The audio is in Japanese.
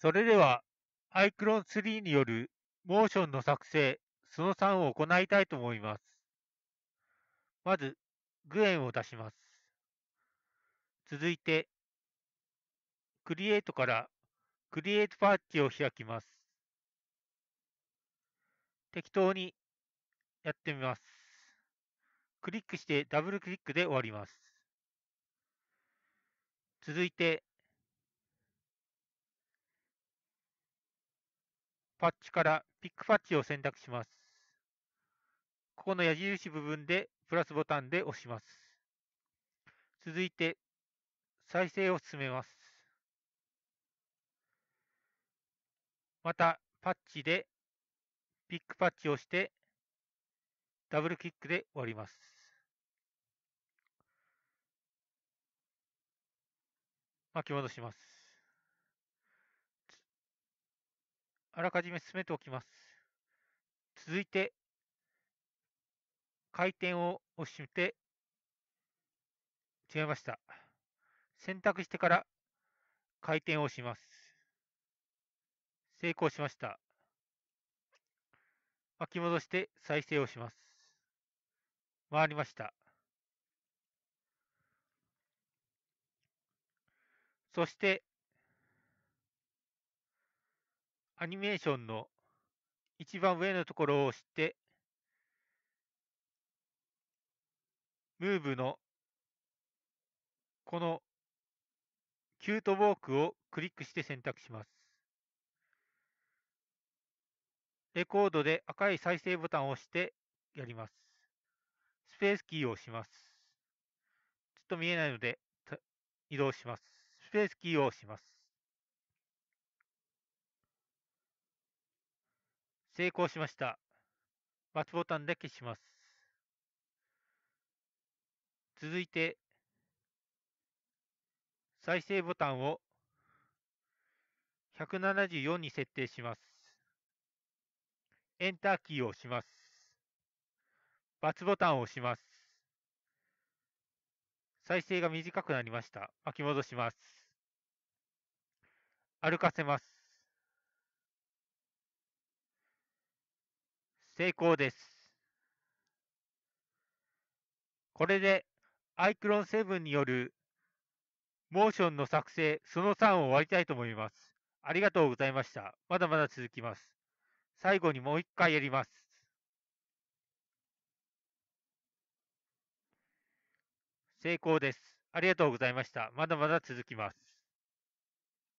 それでは、アイクロン3によるモーションの作成、その3を行いたいと思います。まず、グエンを出します。続いて、クリエイトからクリエイトパーッーを開きます。適当にやってみます。クリックしてダブルクリックで終わります。続いて、パッチからピックパッチを選択します。ここの矢印部分でプラスボタンで押します。続いて、再生を進めます。また、パッチでピックパッチをして、ダブルキックで終わります。巻き戻します。あらかじめ進めておきます。続いて、回転を押して、違いました。選択してから回転を押します。成功しました。巻き戻して再生をします。回りました。そして、アニメーションの一番上のところを押して、ムーブのこのキュートウォークをクリックして選択します。レコードで赤い再生ボタンを押してやります。スペースキーを押します。ちょっと見えないので移動します。スペースキーを押します。成功しました。バツボタンで消します。続いて、再生ボタンを174に設定します。エンターキーを押します。バツボタンを押します。再生が短くなりました。巻き戻します。歩かせます。成功です。これでアイクロン7によるモーションの作成その3を終わりたいと思います。ありがとうございました。まだまだ続きます。最後にもう一回やります。成功です。ありがとうございました。まだまだ続きます。